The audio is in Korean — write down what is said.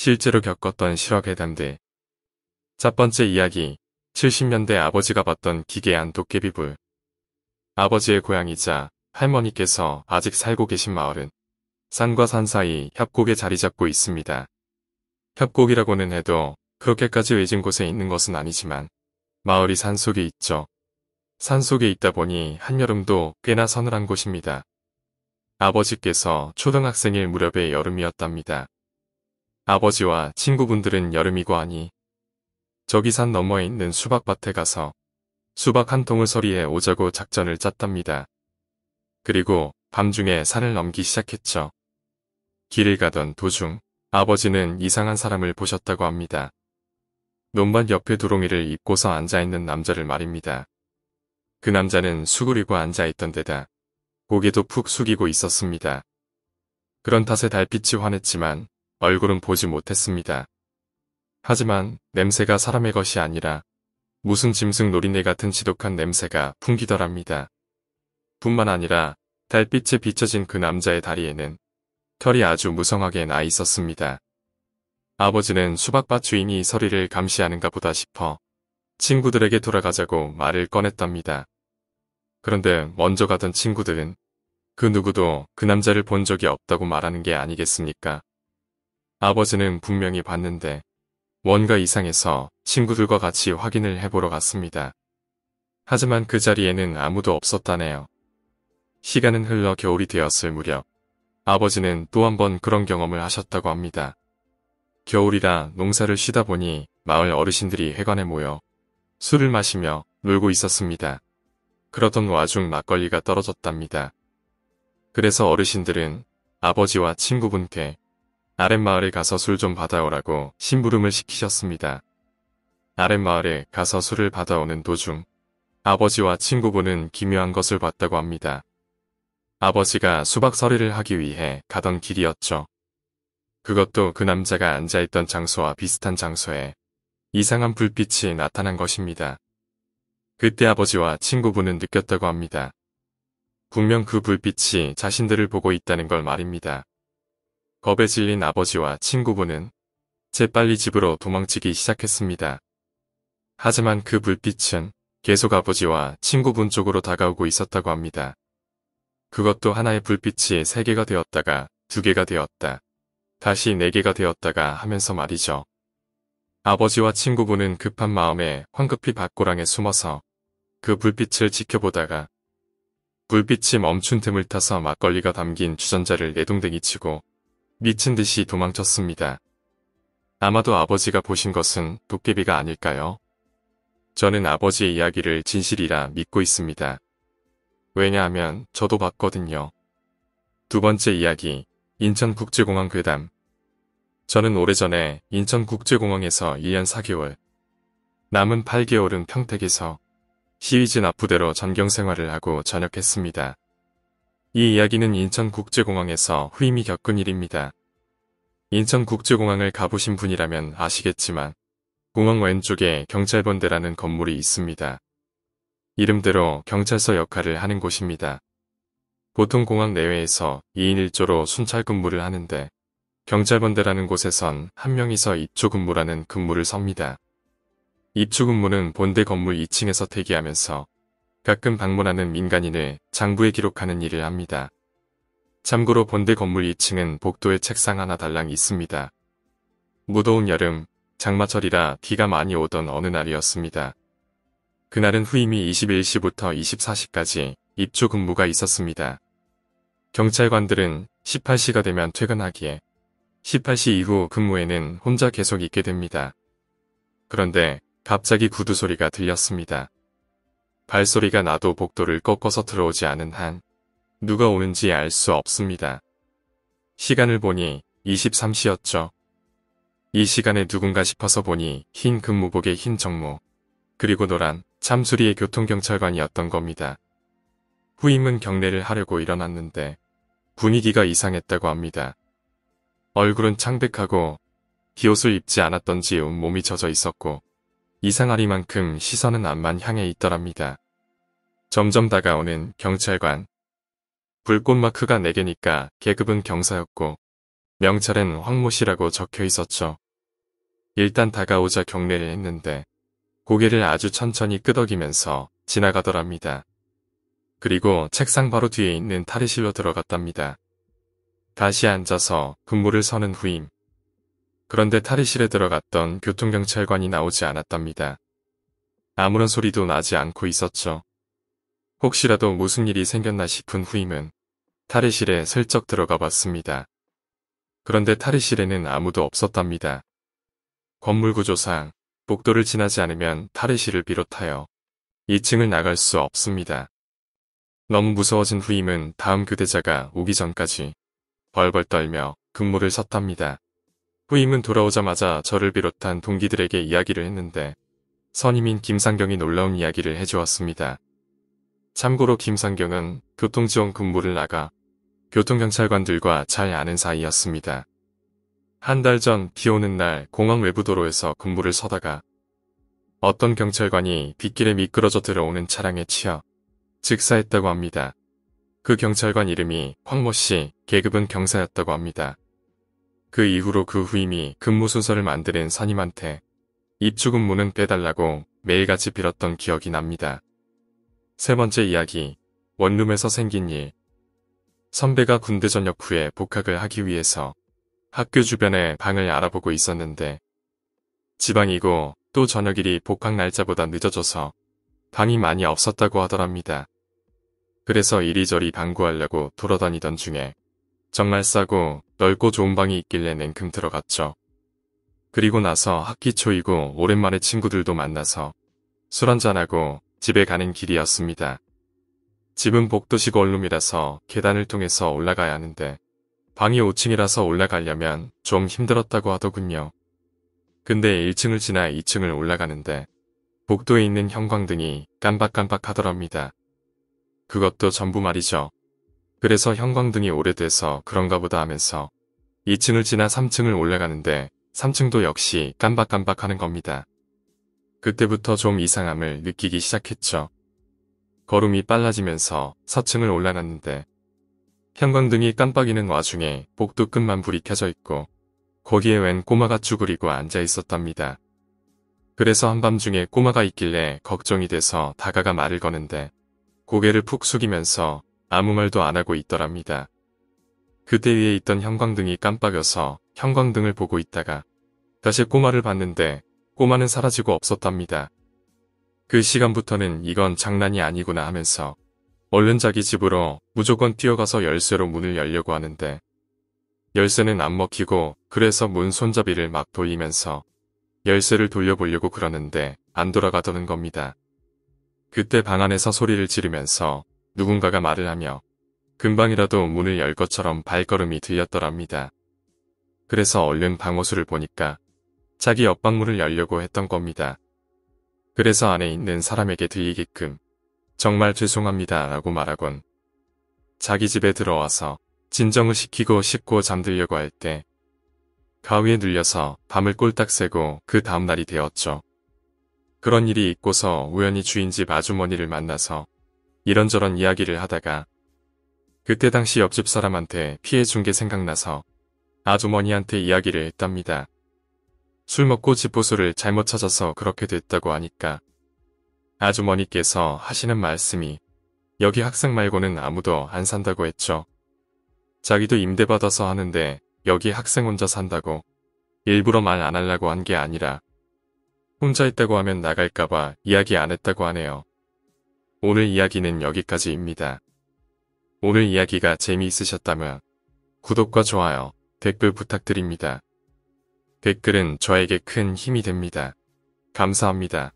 실제로 겪었던 실화괴담들. 첫 번째 이야기, 70년대 아버지가 봤던 기괴한 도깨비불. 아버지의 고향이자 할머니께서 아직 살고 계신 마을은 산과 산 사이 협곡에 자리 잡고 있습니다. 협곡이라고는 해도 그렇게까지 외진 곳에 있는 것은 아니지만 마을이 산 속에 있죠. 산 속에 있다 보니 한여름도 꽤나 서늘한 곳입니다. 아버지께서 초등학생일 무렵의 여름이었답니다. 아버지와 친구분들은 여름이고하니 저기 산 너머에 있는 수박밭에 가서 수박 한 통을 서리에 오자고 작전을 짰답니다. 그리고 밤중에 산을 넘기 시작했죠. 길을 가던 도중 아버지는 이상한 사람을 보셨다고 합니다. 논밭 옆에 두롱이를 입고서 앉아있는 남자를 말입니다. 그 남자는 수그리고 앉아있던 데다 고개도 푹 숙이고 있었습니다. 그런 탓에 달빛이 환했지만 얼굴은 보지 못했습니다. 하지만 냄새가 사람의 것이 아니라 무슨 짐승 노린내 같은 지독한 냄새가 풍기더랍니다. 뿐만 아니라 달빛에 비춰진 그 남자의 다리에는 털이 아주 무성하게 나 있었습니다. 아버지는 수박밭 주인이 서리를 감시하는가 보다 싶어 친구들에게 돌아가자고 말을 꺼냈답니다. 그런데 먼저 가던 친구들은 그 누구도 그 남자를 본 적이 없다고 말하는 게 아니겠습니까? 아버지는 분명히 봤는데 뭔가이상해서 친구들과 같이 확인을 해보러 갔습니다. 하지만 그 자리에는 아무도 없었다네요. 시간은 흘러 겨울이 되었을 무렵 아버지는 또 한 번 그런 경험을 하셨다고 합니다. 겨울이라 농사를 쉬다 보니 마을 어르신들이 회관에 모여 술을 마시며 놀고 있었습니다. 그러던 와중 막걸리가 떨어졌답니다. 그래서 어르신들은 아버지와 친구분께 아랫마을에 가서 술 좀 받아오라고 심부름을 시키셨습니다. 아랫마을에 가서 술을 받아오는 도중 아버지와 친구분은 기묘한 것을 봤다고 합니다. 아버지가 수박 서리를 하기 위해 가던 길이었죠. 그것도 그 남자가 앉아있던 장소와 비슷한 장소에 이상한 불빛이 나타난 것입니다. 그때 아버지와 친구분은 느꼈다고 합니다. 분명 그 불빛이 자신들을 보고 있다는 걸 말입니다. 겁에 질린 아버지와 친구분은 재빨리 집으로 도망치기 시작했습니다. 하지만 그 불빛은 계속 아버지와 친구분 쪽으로 다가오고 있었다고 합니다. 그것도 하나의 불빛이 세개가 되었다가 두개가 되었다. 다시 네개가 되었다가 하면서 말이죠. 아버지와 친구분은 급한 마음에 황급히 밖고랑에 숨어서 그 불빛을 지켜보다가 불빛이 멈춘 틈을 타서 막걸리가 담긴 주전자를 내동댕이 치고 미친 듯이 도망쳤습니다. 아마도 아버지가 보신 것은 도깨비가 아닐까요? 저는 아버지의 이야기를 진실이라 믿고 있습니다. 왜냐하면 저도 봤거든요. 두 번째 이야기, 인천국제공항 괴담. 저는 오래전에 인천국제공항에서 1년 4개월, 남은 8개월은 평택에서 시위진 앞부대로 전경생활을 하고 전역했습니다. 이 이야기는 인천국제공항에서 후임이 겪은 일입니다. 인천국제공항을 가보신 분이라면 아시겠지만 공항 왼쪽에 경찰본대라는 건물이 있습니다. 이름대로 경찰서 역할을 하는 곳입니다. 보통 공항 내외에서 2인 1조로 순찰 근무를 하는데 경찰본대라는 곳에선 한 명이서 입주 근무라는 근무를 섭니다. 입주 근무는 본대 건물 2층에서 대기하면서 가끔 방문하는 민간인을 장부에 기록하는 일을 합니다. 참고로 본대 건물 2층은 복도에 책상 하나 달랑 있습니다. 무더운 여름, 장마철이라 비가 많이 오던 어느 날이었습니다. 그날은 후임이 21시부터 24시까지 입주 근무가 있었습니다. 경찰관들은 18시가 되면 퇴근하기에 18시 이후 근무에는 혼자 계속 있게 됩니다. 그런데 갑자기 구두 소리가 들렸습니다. 발소리가 나도 복도를 꺾어서 들어오지 않은 한 누가 오는지 알 수 없습니다. 시간을 보니 23시였죠. 이 시간에 누군가 싶어서 보니 흰근무복의흰 정모 그리고 노란 참수리의 교통경찰관이었던 겁니다. 후임은 경례를 하려고 일어났는데 분위기가 이상했다고 합니다. 얼굴은 창백하고 기옷을 입지 않았던지 온몸이 젖어 있었고 이상하리만큼 시선은 암만 향해 있더랍니다. 점점 다가오는 경찰관. 불꽃 마크가 내게니까 계급은 경사였고 명찰은 황모씨라고 적혀 있었죠. 일단 다가오자 경례를 했는데 고개를 아주 천천히 끄덕이면서 지나가더랍니다. 그리고 책상 바로 뒤에 있는 탈의실로 들어갔답니다. 다시 앉아서 근무를 서는 후임. 그런데 탈의실에 들어갔던 교통경찰관이 나오지 않았답니다. 아무런 소리도 나지 않고 있었죠. 혹시라도 무슨 일이 생겼나 싶은 후임은 탈의실에 슬쩍 들어가 봤습니다. 그런데 탈의실에는 아무도 없었답니다. 건물구조상 복도를 지나지 않으면 탈의실을 비롯하여 2층을 나갈 수 없습니다. 너무 무서워진 후임은 다음 교대자가 오기 전까지 벌벌 떨며 근무를 섰답니다. 후임은 돌아오자마자 저를 비롯한 동기들에게 이야기를 했는데 선임인 김상경이 놀라운 이야기를 해주었습니다. 참고로 김상경은 교통지원 근무를 나가 교통경찰관들과 잘 아는 사이였습니다. 한 달 전 비오는 날 공항 외부도로에서 근무를 서다가 어떤 경찰관이 빗길에 미끄러져 들어오는 차량에 치여 즉사했다고 합니다. 그 경찰관 이름이 황모 씨, 계급은 경사였다고 합니다. 그 이후로 그 후임이 근무 순서를 만드는 선임한테 입주 근무는 빼달라고 매일같이 빌었던 기억이 납니다. 세 번째 이야기, 원룸에서 생긴 일. 선배가 군대 전역 후에 복학을 하기 위해서 학교 주변에 방을 알아보고 있었는데 지방이고 또 저녁일이 복학 날짜보다 늦어져서 방이 많이 없었다고 하더랍니다. 그래서 이리저리 방구하려고 돌아다니던 중에 정말 싸고 넓고 좋은 방이 있길래 냉큼 들어갔죠. 그리고 나서 학기 초이고 오랜만에 친구들도 만나서 술 한잔하고 집에 가는 길이었습니다. 집은 복도식 원룸이라서 계단을 통해서 올라가야 하는데 방이 5층이라서 올라가려면 좀 힘들었다고 하더군요. 근데 1층을 지나 2층을 올라가는데 복도에 있는 형광등이 깜박깜박 하더랍니다. 그것도 전부 말이죠. 그래서 형광등이 오래돼서 그런가 보다 하면서 2층을 지나 3층을 올라가는데 3층도 역시 깜박깜박 하는 겁니다. 그때부터 좀 이상함을 느끼기 시작했죠. 걸음이 빨라지면서 4층을 올라갔는데 형광등이 깜빡이는 와중에 복도 끝만 불이 켜져 있고 거기에 웬 꼬마가 쭈그리고 앉아 있었답니다. 그래서 한밤중에 꼬마가 있길래 걱정이 돼서 다가가 말을 거는데 고개를 푹 숙이면서 아무 말도 안 하고 있더랍니다. 그때 위에 있던 형광등이 깜빡여서 형광등을 보고 있다가 다시 꼬마를 봤는데 꼬마는 사라지고 없었답니다. 그 시간부터는 이건 장난이 아니구나 하면서 얼른 자기 집으로 무조건 뛰어가서 열쇠로 문을 열려고 하는데 열쇠는 안 먹히고 그래서 문 손잡이를 막 돌리면서 열쇠를 돌려보려고 그러는데 안 돌아가더는 겁니다. 그때 방 안에서 소리를 지르면서 누군가가 말을 하며 금방이라도 문을 열 것처럼 발걸음이 들렸더랍니다. 그래서 얼른 방호수를 보니까 자기 옆방문을 열려고 했던 겁니다. 그래서 안에 있는 사람에게 들리게끔 정말 죄송합니다 라고 말하곤 자기 집에 들어와서 진정을 시키고 씻고 잠들려고 할 때 가위에 눌려서 밤을 꼴딱 새고 그 다음날이 되었죠. 그런 일이 있고서 우연히 주인집 아주머니를 만나서 이런저런 이야기를 하다가 그때 당시 옆집 사람한테 피해준 게 생각나서 아주머니한테 이야기를 했답니다. 술 먹고 집보수를 잘못 찾아서 그렇게 됐다고 하니까 아주머니께서 하시는 말씀이 여기 학생 말고는 아무도 안 산다고 했죠. 자기도 임대받아서 하는데 여기 학생 혼자 산다고 일부러 말 안 하려고 한 게 아니라 혼자 있다고 하면 나갈까봐 이야기 안 했다고 하네요. 오늘 이야기는 여기까지입니다. 오늘 이야기가 재미있으셨다면 구독과 좋아요, 댓글 부탁드립니다. 댓글은 저에게 큰 힘이 됩니다. 감사합니다.